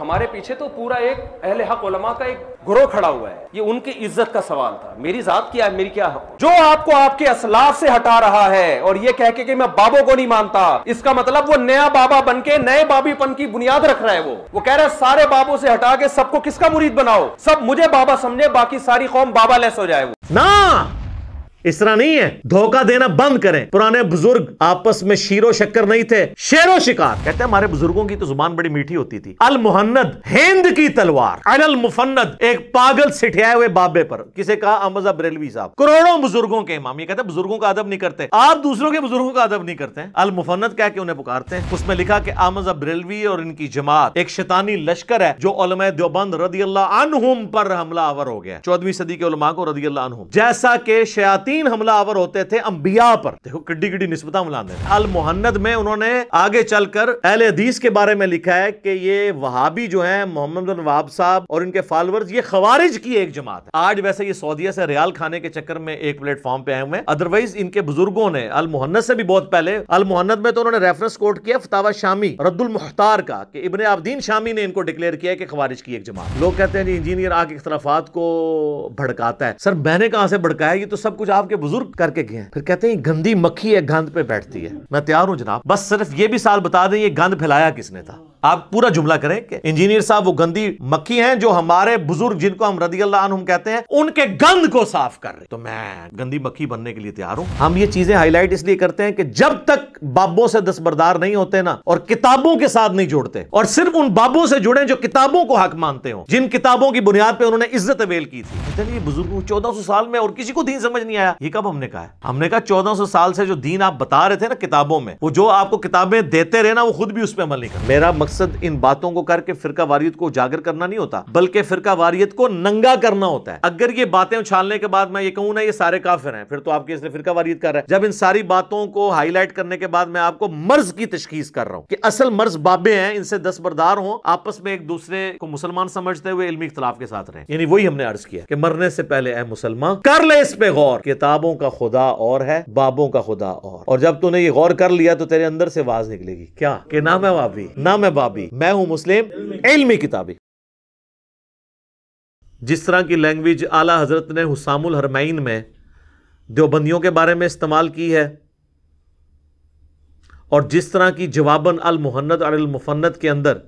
हमारे पीछे तो पूरा एक अहले हक उलमा का एक ग्रोह खड़ा हुआ है ये उनकी इज्जत का सवाल था मेरी जात क्या है मेरी क्या हक जो आपको आपके असलाफ से हटा रहा है और ये कह के कि मैं बाबों को नहीं मानता इसका मतलब वो नया बाबा बन के नए बाबीपन की बुनियाद रख रहा है वो वो कह रहा है सारे बाबों से हटा के सबको किसका मुरीद बनाओ सब मुझे बाबा समझे बाकी सारी कौम बाबा लेस हो जाए वो ना इस तरह नहीं है धोखा देना बंद करें पुराने बुजुर्ग आपस में शीरो शक्कर नहीं थे शेरो शिकार कहते हैं हमारे बुजुर्गों की तो जुबान बड़ी मीठी होती थी अल मुहन्नद हिंद की तलवार अल मुफन्नद एक पागल सिठियाए हुए बाबे पर किसे कहा अमजा बरेलवी साहब करोड़ों बुजुर्गों के इमाम कहते हैं बुजुर्गों का अदब नहीं करते आप दूसरों के बुजुर्गों का अदब नहीं करते अल मुफन्नद कह के उन्हें पुकारते हैं उसमें लिखा कि अमजा बरेलवी और इनकी जमात एक शैतानी लश्कर है जो देवबंद रदी अल्लाह अनहुम पर हमला आवर हो गया चौदहवीं सदी के उलमा को रदी अल्लाह अनहुम जैसा के शयाती बेहतरीन हमला आवर होते थे अंबिया पर देखो किड्डी किड्डी नस्बत मुलाने अल मोहन्नद में उन्होंने आगे चलकर अहले हदीस के बारे में लिखा है कि ये वहाबी जो है मोहम्मद बिन वहाब साहब और इनके फॉलोअर्स ये खवारिज की एक जमात है आज वैसे ये सऊदीया से रियाल खाने के चक्कर में एक प्लेटफॉर्म पे आए हुए हैं अदरवाइज इनके बुजुर्गों ने अल मोहन्नद से भी बहुत पहले अल मोहन्नद में तो उन्होंने रेफरेंस कोट किया फतावा शामी रद्दुल मुख्तार का कि इब्ने आबदीन शामी ने इनको डिक्लेयर किया कि खवारिज की एक जमात लोग कहते हैं जी इंजीनियर आके इख्तलाफात को भड़काता है सर मैंने कहां से भड़काया ये तो सब कुछ आप के बुजुर्ग करके गए फिर कहते हैं गंदी मक्खी है गंद पे बैठती है मैं तैयार हूं जनाब बस सिर्फ ये भी साल बता दें ये गंद फैलाया किसने था आप पूरा जुमला करें कि इंजीनियर साहब वो गंदी मक्खी हैं जो हमारे बुजुर्ग जिनको हम रदी अल्लाह कहते हैं उनके गंद को साफ कर रहे तो मैं गंदी मक्खी बनने के लिए तैयार हूं हम ये चीजें हाईलाइट इसलिए करते हैं कि जब तक बाबों से दस्तबरदार नहीं होते ना और किताबों के साथ नहीं जोड़ते और सिर्फ उन बाबों से जुड़े जो किताबों को हक मानते हो जिन किताबों की बुनियाद पर उन्होंने इज्जत अवेल की थी चलिए बुजुर्ग चौदह साल में और किसी को दीन समझ नहीं आया ये कब हमने कहा हमने कहा चौदह साल से जो दीन आप बता रहे थे ना किताबों में वो जो आपको किताबें देते रहे ना वो खुद भी उस पर अमल नहीं कर मेरा मकसद इन बातों को करके फिरका वारियत को उजागर करना नहीं होता बल्कि फिरका वारियत को नंगा करना होता है अगर ये बातें उछालने के बाद मैं ये कहूँ ना ये सारे काफिर हैं फिर तो आपके इसलिए फिरका वारियत कर रहे हैं जब इन सारी बातों को हाईलाइट करने के बाद मैं आपको मर्ज की तशखीस कर रहा हूँ कि असल मर्ज बाबे हैं इनसे दस्तबरदार हों आपस में एक दूसरे को मुसलमान समझते हुए इलमी इख्तलाफ के साथ रहे यानी वही हमने अर्ज किया कि मरने से पहले ए मुसलमान कर ले इस पे गौर किताबों का खुदा और है बाबों का खुदा और जब तूने ये गौर कर लिया तो तेरे अंदर से आवाज निकलेगी क्या कि ना मैं बाबी ना मैं अरबाबी मैं हूं मुस्लिम इलमी किताबी जिस तरह की लैंग्वेज आला हजरत ने हुसामुल हरमैन में देवबंदियों के बारे में इस्तेमाल की है और जिस तरह की जवाबन अल अलमफन्नत के अंदर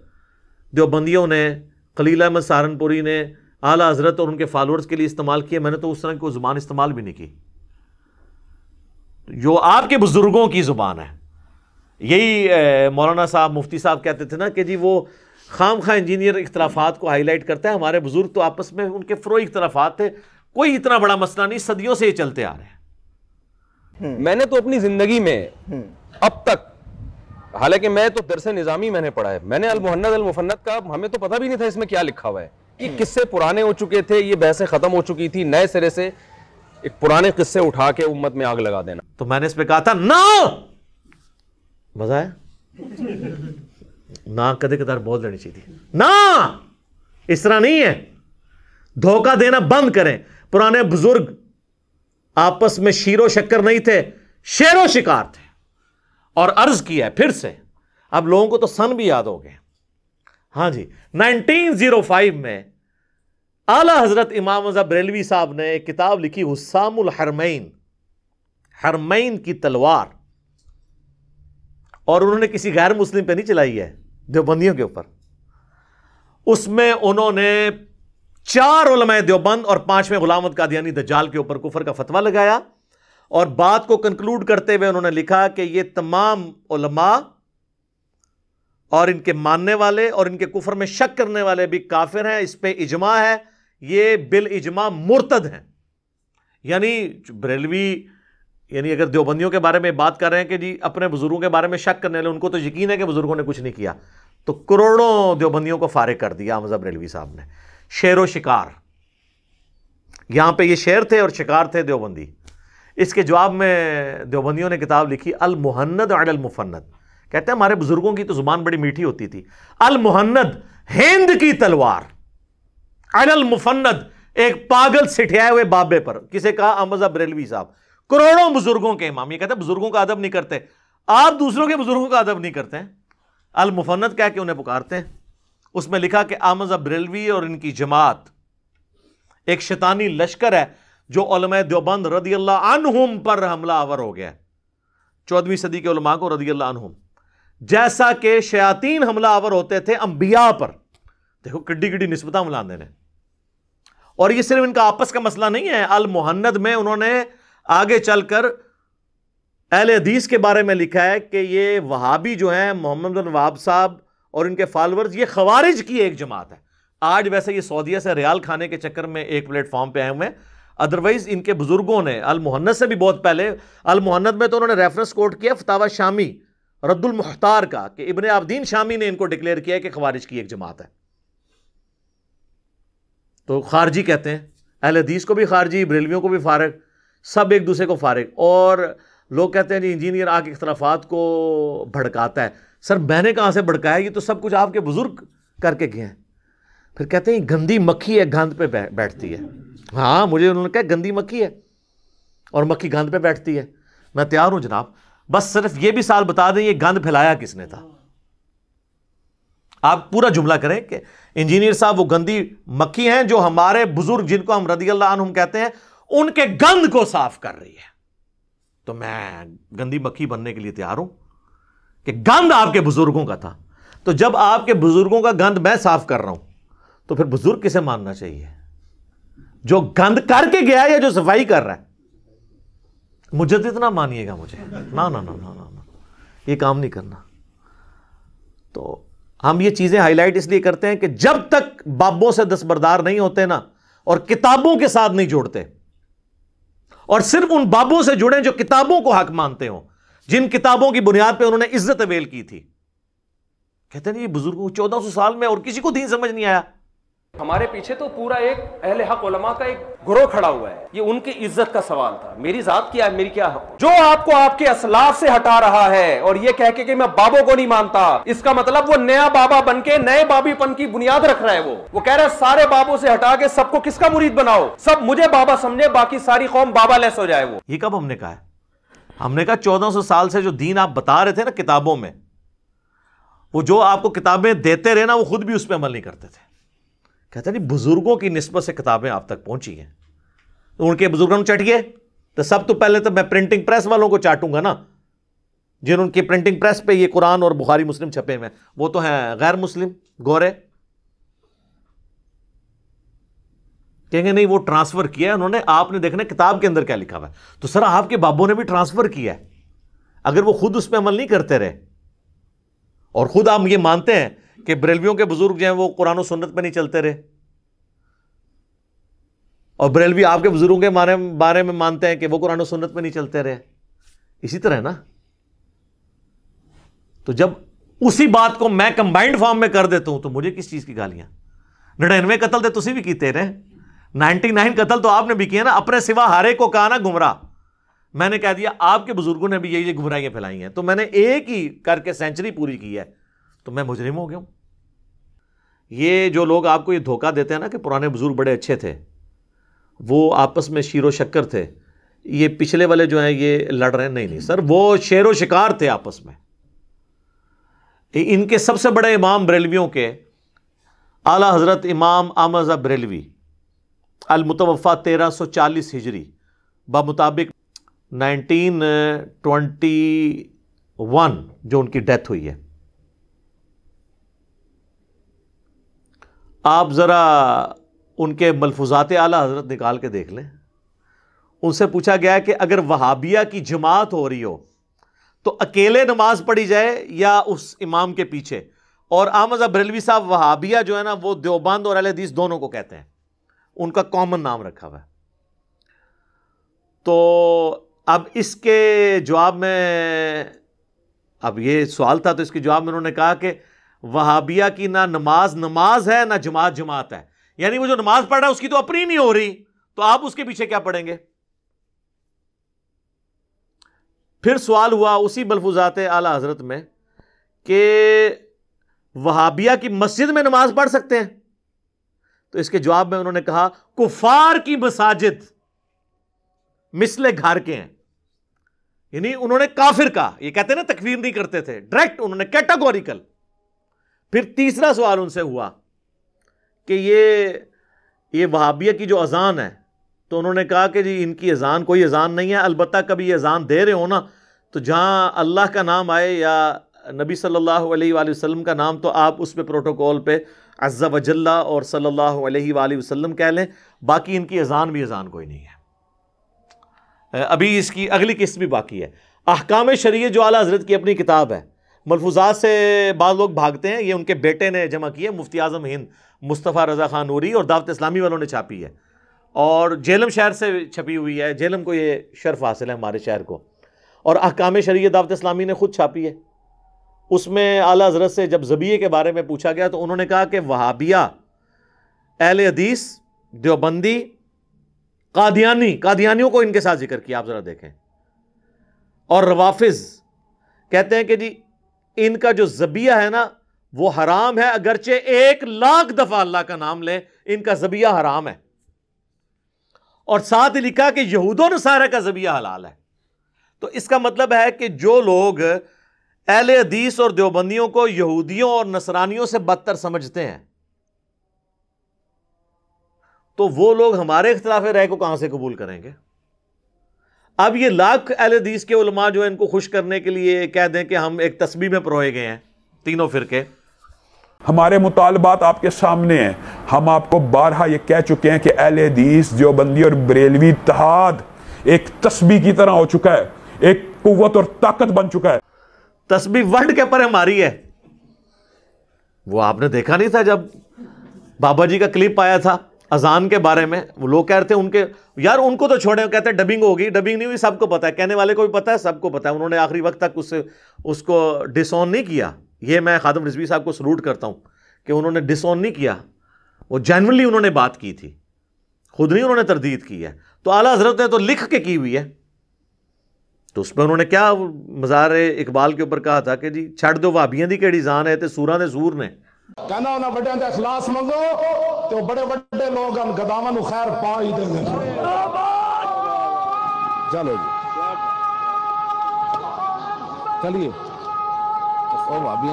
देवबंदियों ने खलील अहमद सहारनपुरी ने आला हजरत और उनके फॉलोअर्स के लिए इस्तेमाल किया मैंने तो उस तरह की कोई ज़ुबान इस्तेमाल भी नहीं की जो आपके बुज़ुर्गों की ज़ुबान है यही मौलाना साहब मुफ्ती साहब कहते थे ना कि जी वो खाम खा इंजीनियर इख्तलाफात को हाईलाइट करते हैं हमारे बुज़ुर्ग तो आपस में उनके फ्रोई इख्तलाफात थे कोई इतना बड़ा मसला नहीं सदियों से ये चलते आ रहे हैं हम्म। मैंने तो अपनी ज़िंदगी में हम्म। अब तक हालांकि मैं तो दरस निज़ामी मैंने पढ़ा है मैंने अलमुहन्नद अलमुफन्नद का हमें तो पता भी नहीं था इसमें क्या लिखा हुआ है कि हम्म। किस्से पुराने हो चुके थे ये बहसें ख़त्म हो चुकी थी नए सिरे से एक पुराने किस्से उठा के उम्मत में आग लगा देना तो मैंने इस पर कहा था ना मजा आया ना कदे कदार बोल देनी चाहिए ना इस तरह नहीं है धोखा देना बंद करें पुराने बुजुर्ग आपस में शीरो शक्कर नहीं थे शेरो शिकार थे और अर्ज किया है फिर से अब लोगों को तो सन भी याद हो गए हाँ जी 1905 में आला हजरत इमाम बरेलवी साहब ने एक किताब लिखी हुसामुल हरमैन हरमैन की तलवार और उन्होंने किसी गैर मुस्लिम पे नहीं चलाई है देवबंदियों के ऊपर उसमें उन्होंने चार उलमाए देवबंद और पांचवें गुलामत कादियानी दजाल के ऊपर कुफर का फतवा लगाया और बात को कंक्लूड करते हुए उन्होंने लिखा कि ये तमाम उलमा और इनके मानने वाले और इनके कुफर में शक करने वाले भी काफिर हैं इस पर इजमा है ये बिल इजमा मुर्तद हैं यानी बरेलवी यानी अगर देवबंदियों के बारे में बात कर रहे हैं कि जी अपने बुज़ुर्गों के बारे में शक करने वाले उनको तो यकीन है कि बुज़ुर्गों ने कुछ नहीं किया तो करोड़ों देवबंदियों को फारिग कर दिया हमजा रेलवी साहब ने शेर व शिकार यहां पे ये शेर थे और शिकार थे देवबंदी इसके जवाब में देवबंदियों ने किताब लिखी अल मुहन्नद और अल मुफन्नद कहते हैं हमारे बुज़ुर्गों की तो ज़ुबान बड़ी मीठी होती थी अल मुहन्नद हिंद की तलवार अल मुफन्नद एक पागल सिठियाए हुए बाबे पर किसे कहा अहमद रेलवी साहब करोड़ों बुजुर्गों के इमाम ये कहते हैं बुजुर्गों का अदब नहीं करते आप दूसरों के बुजुर्गों का अदब नहीं करते हैं अल कह के उन्हें पुकारते हैं उसमें लिखा कि आमज अब्रेलवी और इनकी जमात एक शैतानी लश्कर है जो देवबंद रदी अनहुम पर हमला आवर हो गया चौदहवीं सदी के उलमा को रदी अनहुम जैसा कि शयातीन हमला आवर होते थे अंबिया पर देखो किड्डी किड्डी नस्बत हमला ने और ये सिर्फ इनका आपस का मसला नहीं है अल मुहन्नद में उन्होंने आगे चलकर अहल हदीस के बारे में लिखा है कि ये वहाबी जो है मोहम्मद वहाब साहब और इनके फॉलोअर्स ये खवारिज की एक जमात है आज वैसे ये सऊदिया से रियाल खाने के चक्कर में एक प्लेटफॉर्म पर आए हुए हैं अदरवाइज इनके बुजुर्गों ने अल अलमहन्नत से भी बहुत पहले अल अलमहन्नत में तो उन्होंने रेफरेंस कोट किया फतावा शामी रद्दुल मुख्तार का कि इबन आबदीन शामी ने इनको डिक्लेयर किया कि खवारिज की एक जमात है तो खारजी कहते हैं अहल हदीस को भी खारजी बरेलवियों को भी फारग सब एक दूसरे को फारिग और लोग कहते हैं जी इंजीनियर आके इख्तलाफात को भड़काता है सर मैंने कहाँ से भड़काया ये तो सब कुछ आपके बुज़ुर्ग करके गए हैं फिर कहते हैं गंदी मक्खी है गंद पे बैठती है हाँ मुझे उन्होंने कहा गंदी मक्खी है और मक्खी गंद पे बैठती है मैं तैयार हूँ जनाब बस सिर्फ ये भी साल बता दें ये गंद फैलाया किसने था आप पूरा जुमला करें कि इंजीनियर साहब वो गंदी मक्खी हैं जो हमारे बुजुर्ग जिनको हम रदी अल्लाह कहते हैं उनके गंद को साफ कर रही है तो मैं गंदी मक्खी बनने के लिए तैयार हूं कि गंद आपके बुजुर्गों का था तो जब आपके बुजुर्गों का गंद मैं साफ कर रहा हूं तो फिर बुजुर्ग किसे मानना चाहिए जो गंद करके गया या जो सफाई कर रहा है मुझे तो इतना मानिएगा मुझे ना ना ना ना ना ना ये काम नहीं करना तो हम ये चीज़ें हाईलाइट इसलिए करते हैं कि जब तक बाबों से दस्तबरदार नहीं होते ना और किताबों के साथ नहीं जोड़ते और सिर्फ उन बाबों से जुड़े जो किताबों को हक मानते हो जिन किताबों की बुनियाद पर उन्होंने इज्जत अवेल की थी कहते हैं ये बुजुर्ग चौदह सौ साल में और किसी को दीन तो समझ नहीं आया हमारे पीछे तो पूरा एक अहले हक उलमा का एक ग्रोह खड़ा हुआ है ये उनकी इज्जत का सवाल था मेरी जात क्या है मेरी क्या हक जो आपको आपके असलाफ से हटा रहा है और ये कह के कि मैं बाबों को नहीं मानता इसका मतलब वो नया बाबा बन के नए बाबीपन की बुनियाद रख रहा है वो वो कह रहा है सारे बाबों से हटा के सबको किसका मुरीद बनाओ सब मुझे बाबा समझे बाकी सारी कौम बाबा लेस हो जाए वो ये कब हमने कहा है हमने कहा चौदह सौ साल से जो दीन आप बता रहे थे ना किताबों में वो जो आपको किताबें देते रहे ना वो खुद भी उस पर अमल नहीं करते थे कहते नहीं बुजुर्गों की नस्बत से किताबें आप तक पहुंची हैं तो उनके बुजुर्गों चटिए तो सब तो पहले तो मैं प्रिंटिंग प्रेस वालों को चाटूंगा ना जिनकी प्रिंटिंग प्रेस पे ये कुरान और बुखारी मुस्लिम छपे हुए वो तो हैं गैर मुस्लिम गोरे कहेंगे नहीं वो ट्रांसफर किया है उन्होंने आपने देखना किताब के अंदर क्या लिखा हुआ है तो सर आपके बाबों ने भी ट्रांसफर किया है अगर वो खुद उस पर अमल नहीं करते रहे और खुद आप ये मानते हैं कि बरेलवियों के बुजुर्ग जो हैं वो कुरान सुन्नत पर नहीं चलते रहे और बरेलवी आपके बुजुर्गों के बारे बारे में मानते हैं कि वो कुरान सुन्नत पर नहीं चलते रहे इसी तरह ना तो जब उसी बात को मैं कंबाइंड फॉर्म में कर देता हूं तो मुझे किस चीज की गालियां नड़िनवे कतल तो तुम भी किते रहे नाइनटी नाइन कतल तो आपने भी किया ना अपने सिवा हारे को कहा ना गुमराह मैंने कह दिया आपके बुजुर्गों ने भी यही ये फैलाई हैं तो मैंने एक ही करके सेंचुरी पूरी की है तो मैं मुजरिम हो गया हूँ ये जो लोग आपको ये धोखा देते हैं ना कि पुराने बुज़ुर्ग बड़े अच्छे थे वो आपस में शीर व शक्कर थे ये पिछले वाले जो हैं ये लड़ रहे हैं नहीं नहीं सर वो शेर व शिकार थे आपस में इनके सबसे बड़े इमाम बरेलवियों के आला हज़रत इमाम आमजा बरेलवी अलमतवफ़ा तेरह सौ चालीस हिजरी मुताबिक नाइनटीन ट्वेंटी वन जो उनकी डेथ हुई है आप ज़रा उनके मलफूजात आला हजरत निकाल के देख लें उनसे पूछा गया कि अगर वहाबिया की जमात हो रही हो तो अकेले नमाज पढ़ी जाए या उस इमाम के पीछे और आमद बरेलवी साहब वहाबिया जो है ना वो देवबंद और अलहदीस दोनों को कहते हैं उनका कॉमन नाम रखा हुआ तो अब इसके जवाब में अब ये सवाल था तो इसके जवाब में उन्होंने कहा कि वहाबिया की ना नमाज नमाज है ना जमात जमात है यानी वो जो नमाज पढ़ रहा है उसकी तो अपनी नहीं हो रही तो आप उसके पीछे क्या पढ़ेंगे फिर सवाल हुआ उसी बलफुजात आला हजरत में कि वहाबिया की मस्जिद में नमाज पढ़ सकते हैं तो इसके जवाब में उन्होंने कहा कुफार की मसाजिद मिसले घर के हैं यानी उन्होंने काफिर कहा ये कहते ना तकवीर नहीं करते थे डायरेक्ट उन्होंने कैटेगोरिकल फिर तीसरा सवाल उनसे हुआ कि ये ये वहाबिया की जो अज़ान है तो उन्होंने कहा कि जी इनकी अज़ान कोई अज़ान नहीं है अलबत् कभी ये अज़ान दे रहे हो ना तो जहाँ अल्लाह का नाम आए या नबी सल्लल्लाहु अलैहि वसल्लम का नाम तो आप उस पर प्रोटोकॉल पे अज्जा वजल्ला और सल्लल्लाहु अलैहि वसल्लम कह लें बाकी इनकी अजान भी अजान कोई नहीं है अभी इसकी अगली किस्त भी बाकी है अहकाम शरीय जो आला हजरत की अपनी किताब है मलफूजात से बाद लोग भागते हैं ये उनके बेटे ने जमा किए मुफ्ती आजम हिंद मुस्तफ़ा रज़ा खान नूरी और दावत इस्लामी वालों ने छापी है और झेलम शहर से छपी हुई है जेलम को ये शर्फ हासिल है हमारे शहर को और अकाम शरीय दावत इस्लामी ने खुद छापी है उसमें आला हजरत से जब जबिये के बारे में पूछा गया तो उन्होंने कहा कि वहाबिया अहल हदीस देवबंदी कादियानी कादियानियों को इनके साथ जिक्र किया आप ज़रा देखें और रवाफिज़ कहते हैं कि जी इनका जो जबिया है ना वो हराम है अगरचे एक लाख दफा अल्लाह का नाम ले इनका जबिया हराम है और साथ लिखा कि यहूदों सारे का जबिया हलाल है तो इसका मतलब है कि जो लोग अहल हदीस और देवबंदियों को यहूदियों और नसरानियों से बदतर समझते हैं तो वो लोग हमारे इख्तलाफ राय को कहां से कबूल करेंगे अब ये लाख अहल हदीस के उलमा जो है इनको खुश करने के लिए कह दें कि हम एक तस्बी में परोए गए हैं तीनों फ़िरके हमारे मुतालबात आपके सामने हैं हम आपको बारहा ये कह चुके हैं कि अहल हदीस देवबंदी और बरेलवी इतहाद एक तस्बी की तरह हो चुका है एक कुत और ताकत बन चुका है तस्बी वर्ल्ड के पर हमारी है वो आपने देखा नहीं था जब बाबा जी का क्लिप आया था अजान के बारे में वो लोग कह रहे थे उनके यार उनको तो छोड़े कहते हैं डबिंग होगी डबिंग नहीं हुई सबको पता है कहने वाले को भी पता है सबको पता है उन्होंने आखिरी वक्त तक उससे उसको डिसऑन नहीं किया ये मैं खादम रिजवी साहब को सलूट करता हूँ कि उन्होंने डिसऑन नहीं किया वो जैनवनली उन्होंने बात की थी खुद नहीं उन्होंने तरदीद की है तो आला हजरत ने तो लिख के की हुई है तो उसमें उन्होंने क्या मज़ार इकबाल के ऊपर कहा था कि जी छड़ दो भाभियाँ की कड़ी जान है तो सूर ने, सूर ने कहना उन्हें बड़े का इखलास मंगो तो बड़े बड़े लोग गदावान खैर पा ही देंगे चलो जी चलिए सूर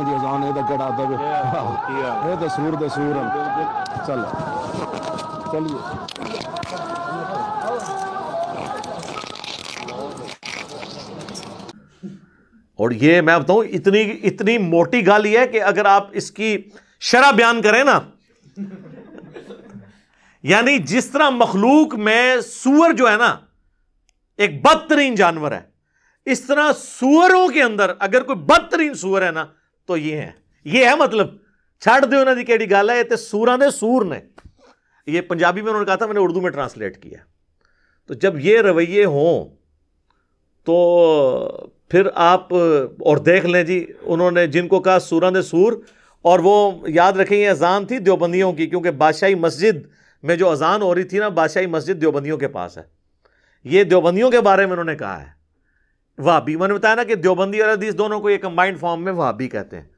दे चलिए और ये मैं बताऊ इतनी इतनी मोटी गाली है कि अगर आप इसकी शरा बयान करें ना यानी जिस तरह मखलूक में सूअर जो है ना एक बदतरीन जानवर है इस तरह सूअरों के अंदर अगर कोई बदतरीन सूअर है ना तो ये है ये है मतलब छड़ दो ना जी गल है तो सूर ने सूर ने ये पंजाबी में उन्होंने कहा था मैंने उर्दू में ट्रांसलेट किया तो जब ये रवैये हों तो फिर आप और देख लें जी उन्होंने जिनको कहा सूरा ने सूर और वो याद रखें ये अजान थी देवबंदियों की क्योंकि बादशाही मस्जिद में जो अजान हो रही थी ना बादशाही मस्जिद देवबंदियों के पास है ये देवबंदियों के बारे में उन्होंने कहा है वहाबी मैंने बताया ना कि देवबंदी और अदीस दोनों को ये कंबाइंड फॉर्म में वहाबी कहते हैं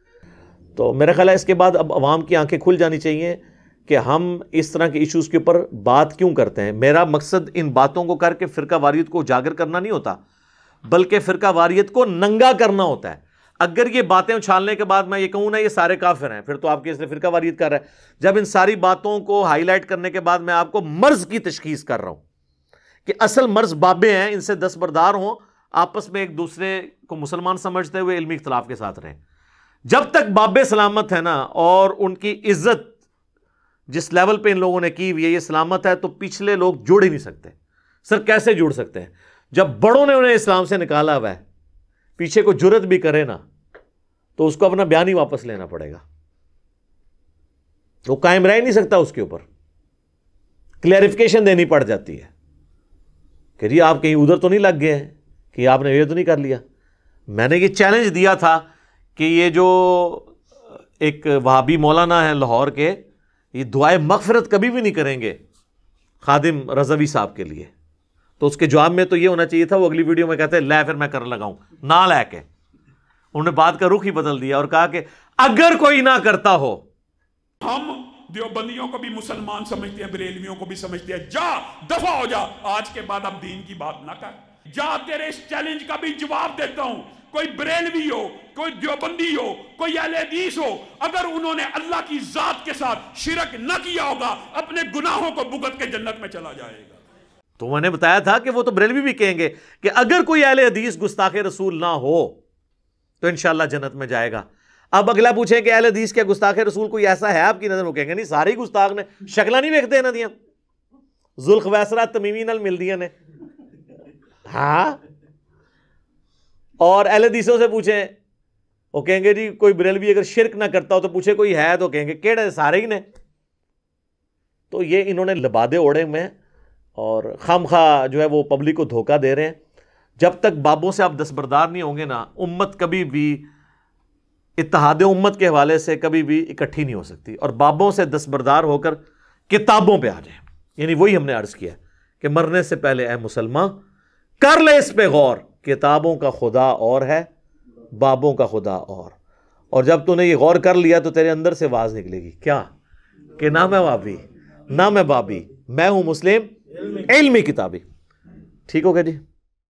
तो मेरा ख्याल है इसके बाद अब आवाम की आंखें खुल जानी चाहिए कि हम इस तरह के इश्यूज़ के ऊपर बात क्यों करते हैं मेरा मकसद इन बातों को करके फ़िरका वारीत को उजागर करना नहीं होता बल्कि फ़िरका वारीत को नंगा करना होता है अगर ये बातें उछालने के बाद मैं ये कहूँ ना ये सारे काफिर हैं फिर तो आपकी इसने फिरका वारियत कर रहे हैं जब इन सारी बातों को हाईलाइट करने के बाद मैं आपको मर्ज की तशखीस कर रहा हूँ कि असल मर्ज बाबे हैं इनसे दस बरदार हों आपस में एक दूसरे को मुसलमान समझते हुए इलमी इख्तलाफ के साथ रहें जब तक बाबे सलामत है ना और उनकी इज्जत जिस लेवल पर इन लोगों ने की हुई है ये सलामत है तो पिछले लोग जुड़ ही नहीं सकते सर कैसे जुड़ सकते हैं जब बड़ों ने उन्हें इस्लाम से निकाला हुआ है पीछे को जुरत भी करे ना तो उसको अपना बयान ही वापस लेना पड़ेगा वो कायम रह नहीं सकता उसके ऊपर क्लैरिफिकेशन देनी पड़ जाती है कि जी आप कहीं उधर तो नहीं लग गए कि आपने ये तो नहीं कर लिया मैंने ये चैलेंज दिया था कि ये जो एक वहाबी मौलाना है लाहौर के ये दुआए मगफरत कभी भी नहीं करेंगे खादिम रजवी साहब के लिए तो उसके जवाब में तो ये होना चाहिए था वो अगली वीडियो में कहते हैं लै फिर मैं कर लगाऊँ ना लै के उन्होंने बात का रुख ही बदल दिया और कहा कि अगर कोई ना करता हो हम देवबंदियों को भी मुसलमान समझते हैं बरेलवियों को भी समझते हैं जा दफा हो जा आज के बाद अब दीन की बात ना कर जा तेरे इस चैलेंज का भी जवाब देता हूं कोई बरेलवी हो कोई देवबंदी हो कोई अलहदीस हो अगर उन्होंने अल्लाह की जात के साथ शिरक न किया होगा अपने गुनाहों को भुगत के जन्नत में चला जाएगा तो मैंने बताया था कि वो तो बरेलवी भी कहेंगे कि अगर कोई अहल हदीस गुस्ताखे रसूल ना हो तो इनशाला जन्नत में जाएगा अब अगला पूछें कि अहल हदीस के गुस्ताखे रसूल कोई ऐसा है आपकी नज़र में नहीं सारी गुस्ताख ने शक्ला नहीं देखते इन्हों दियाँ जुल्ख वैसरा तमीमी नाल मिलदियाँ ने हाँ और अहल हदीसों से पूछे वो कहेंगे जी कोई बरेलवी अगर शिरक ना करता हो तो पूछे कोई है तो कहेंगे केड़े सारे ही ने तो ये इन्होंने लबादे ओढ़े में और खाम खा जो है वो पब्लिक को धोखा दे रहे हैं जब तक बाबों से आप दस्तबरदार नहीं होंगे ना उम्मत कभी भी इतिहाद उम्मत के हवाले से कभी भी इकट्ठी नहीं हो सकती और बाबों से दस्तबरदार होकर किताबों पर आ जाए यानी वही हमने अर्ज़ किया कि मरने से पहले अह मुसलमान कर ले इस पर गौर किताबों का खुदा और है बाबों का खुदा और और जब तूने ये गौर कर लिया तो तेरे अंदर से आवाज़ निकलेगी क्या कि ना मैं बाबी ना मैं बाबी मैं हूँ मुस्लिम इल्मी किताबी ठीक हो गया जी